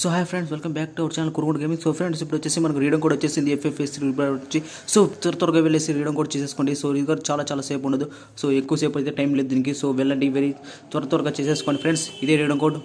so hi friends welcome back to our channel కురుగుడు gaming so friends ఇప్పుడు వచ్చేసి మనకు రీడం కూడా వచ్చేసింది ఎఫ్ఎఫ్ఎస్ వచ్చి సో త్వర త్వరగా వెళ్ళేసి రీడం కూడా చేసేసుకోండి సో ఇది కూడా చాలా చాలా సేపు ఉండదు సో ఎక్కువసేపు అయితే టైం లేదు దీనికి సో వెళ్ళండి వెరీ త్వర త్వరగా చేసేసుకోండి ఫ్రెండ్స్ ఇదే రీడం కోడ్